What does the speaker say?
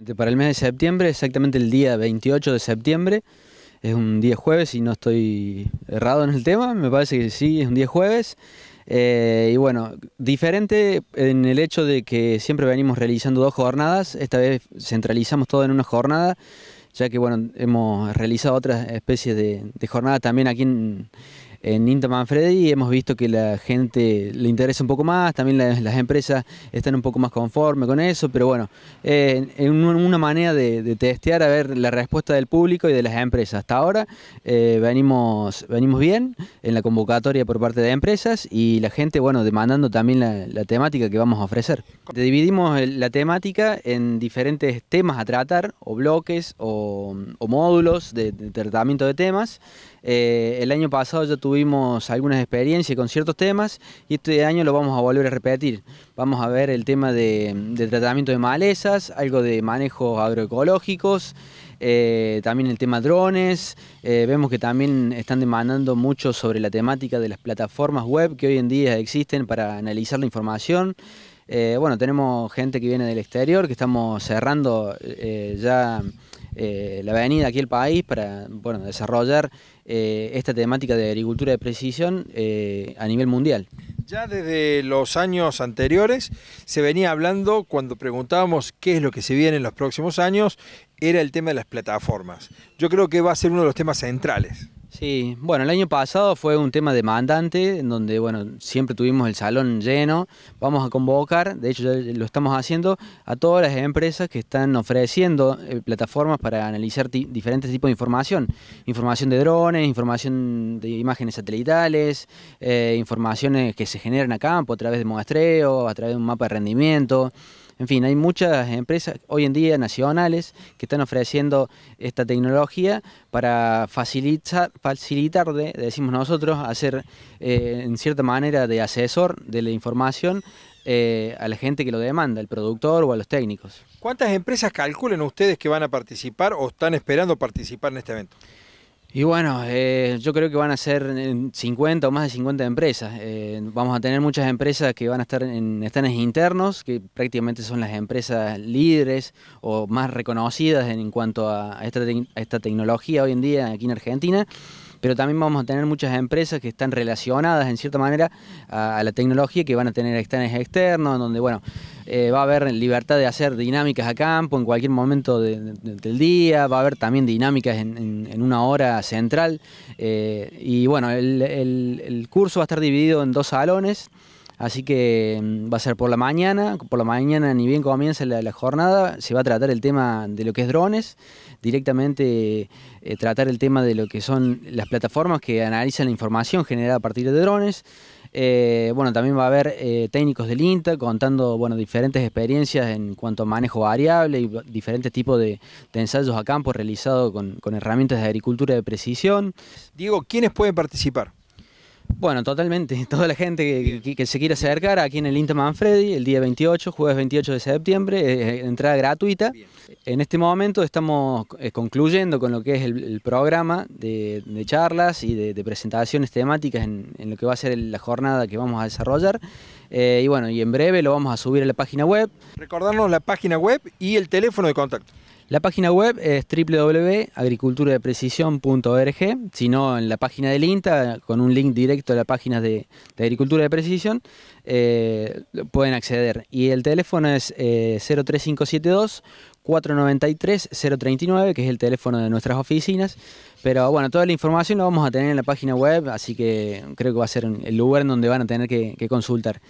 Este, para el mes de septiembre, exactamente el día 28 de septiembre, es un día jueves y no estoy errado en el tema, me parece que sí, es un día jueves. Eh, y bueno, diferente en el hecho de que siempre venimos realizando dos jornadas, esta vez centralizamos todo en una jornada, ya que bueno, hemos realizado otras especies de, de jornadas también aquí en, en Inta hemos visto que la gente le interesa un poco más, también las, empresas están un poco más conformes con eso, pero bueno, es eh, una manera de, testear a ver la respuesta del público y de las empresas. Hasta ahora eh, venimos, venimos bien en la convocatoria por parte de empresas y la gente, bueno, demandando también la, temática que vamos a ofrecer. Dividimos la temática en diferentes temas a tratar, o bloques, o, módulos de tratamiento de temas. Eh, el año pasado ya tuvimos algunas experiencias con ciertos temas y este año lo vamos a volver a repetir. Vamos a ver el tema del tratamiento de malezas, algo de manejos agroecológicos, eh, también el tema drones. Eh, vemos que también están demandando mucho sobre la temática de las plataformas web que hoy en día existen para analizar la información. bueno, tenemos gente que viene del exterior, que estamos cerrando ya eh, la venida aquí el país para bueno, desarrollar eh, esta temática de agricultura de precisión eh, a nivel mundial. Ya desde los años anteriores se venía hablando, cuando preguntábamos qué es lo que se viene en los próximos años, era el tema de las plataformas. Yo creo que va a ser uno de los temas centrales. Sí, bueno, el año pasado fue un tema demandante, en donde, bueno, siempre tuvimos el salón lleno. Vamos a convocar, de hecho ya lo estamos haciendo, a todas las empresas que están ofreciendo eh, plataformas para analizar diferentes tipos de información. Información de drones, información de imágenes satelitales, eh, informaciones que se generan a campo a través de muestreo, a través de un mapa de rendimiento. En fin, hay muchas empresas hoy en día nacionales que están ofreciendo esta tecnología para facilitar, decimos nosotros, hacer eh, en cierta manera de asesor de la información eh, a la gente que lo demanda, al productor o a los técnicos. ¿Cuántas empresas calculan ustedes que van a participar o están esperando participar en este evento? Y bueno, eh, yo creo que van a ser 50 o más de 50 empresas. Eh, vamos a tener muchas empresas que van a estar en estanes internos, que prácticamente son las empresas líderes o más reconocidas en, cuanto a esta, a esta tecnología hoy en día aquí en Argentina pero también vamos a tener muchas empresas que están relacionadas en cierta manera a, la tecnología, que van a tener externo, externos, donde bueno, eh, va a haber libertad de hacer dinámicas a campo en cualquier momento del día, va a haber también dinámicas en, una hora central. Eh, y bueno, el curso va a estar dividido en dos salones. Así que mm, va a ser por la mañana, por la mañana ni bien comienza la, jornada, se va a tratar el tema de lo que es drones, directamente eh, tratar el tema de lo que son las plataformas que analizan la información generada a partir de drones. Eh, bueno, también va a haber eh, técnicos del INTA contando bueno, diferentes experiencias en cuanto a manejo variable y diferentes tipos de, ensayos a campo realizados con, con herramientas de agricultura de precisión. Diego, ¿quiénes pueden participar? Bueno, totalmente. Toda la gente que, se quiera acercar aquí en el Inter Manfredi, el día 28, jueves 28 de septiembre, entrada gratuita. En este momento estamos eh, concluyendo con lo que es el, programa de, charlas y de, presentaciones temáticas en, lo que va a ser la jornada que vamos a desarrollar. Eh, y bueno, y en breve lo vamos a subir a la página web. Recordarnos la página web y el teléfono de contacto. La página web es www.agriculturadeprecisión.org, si no en la página del INTA, con un link directo a la página de, Agricultura de Precisión, eh, pueden acceder. Y el teléfono es 03572 eh, 493-039, que es el teléfono de nuestras oficinas. Pero bueno, toda la información la vamos a tener en la página web, así que creo que va a ser el lugar en donde van a tener que consultar.